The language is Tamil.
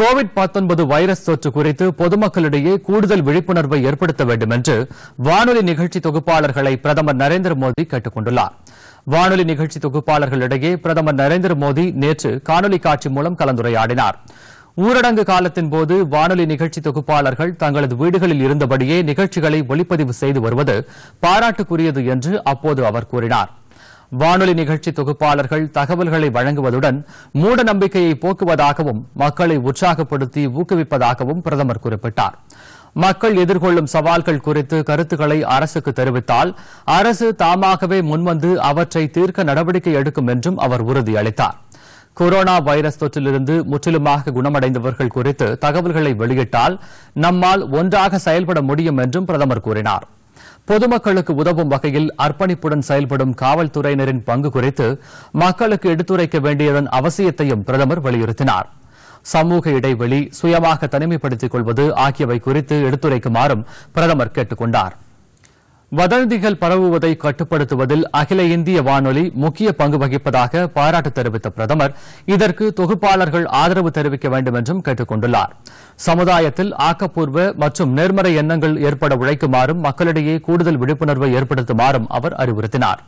கோவிட் வைரஸ் தொற்று குறித்து பொதுமக்களிடையே கூடுதல் விழிப்புணர்வை ஏற்படுத்த வேண்டும் என்று வானொலி நிகழ்ச்சி தொகுப்பாளர்களை பிரதமர் நரேந்திர மோடி கேட்டுக் கொண்டுள்ளார் வானொலி நிகழ்ச்சி தொகுப்பாளர்களிடையே பிரதமர் நரேந்திர மோடி நேற்று காணொலி காட்சி மூலம் கலந்துரையாடினார் ஊரடங்கு காலத்தின் போது வானொலி நிகழ்ச்சி தொகுப்பாளர்கள் தங்களது வீடுகளில் இருந்தபடியே நிகழ்ச்சிகளை ஒளிப்பதிவு செய்து வருவது பாராட்டுக்குரியது என்று அப்போது அவர் கூறினாா் வானொலி நிகழ்ச்சி தொகுப்பாளர்கள் தகவல்களை வழங்குவதுடன் மூட நம்பிக்கையை போக்குவதாகவும் மக்களை உற்சாகப்படுத்தி ஊக்குவிப்பதாகவும் பிரதமர் குறிப்பிட்டார் மக்கள் எதிர்கொள்ளும் சவால்கள் குறித்து கருத்துக்களை அரசுக்கு தெரிவித்தால் அரசு தாமாகவே முன்வந்து அவற்றை தீர்க்க நடவடிக்கை எடுக்கும் என்றும் அவர் உறுதியளித்தார் கொரோனா வைரஸ் தொற்றிலிருந்து முற்றிலுமாக குணமடைந்தவர்கள் குறித்து தகவல்களை வெளியிட்டால் நம்மால் ஒன்றாக செயல்பட முடியும் என்றும் பிரதமர் கூறினாா் பொதுமக்களுக்கு உதவும் வகையில் அர்ப்பணிப்புடன் செயல்படும் காவல்துறையினரின் பங்கு குறித்து மக்களுக்கு எடுத்துரைக்க வேண்டியதன் அவசியத்தையும் பிரதமர் வலியுறுத்தினார் சமூக இடைவெளி சுயமாக தனிமைப்படுத்திக் கொள்வது ஆகியவை குறித்து எடுத்துரைக்குமாறும் பிரதமர் கேட்டுக் கொண்டாா் வதந்திகள் பரவுவதை கட்டுப்படுத்துவதில் அகில இந்திய வானொலி முக்கிய பங்கு வகிப்பதாக பாராட்டு தெரிவித்த பிரதமர் இதற்கு தொகுப்பாளர்கள் ஆதரவு தெரிவிக்க வேண்டும் என்றும் கேட்டுக் கொண்டுள்ளார் சமுதாயத்தில் ஆக்கப்பூர்வ மற்றும் நேர்மறை எண்ணங்கள் ஏற்பட உழைக்குமாறும் மக்களிடையே கூடுதல் விழிப்புணர்வை ஏற்படுத்துமாறும் அவர் அறிவுறுத்தினாா்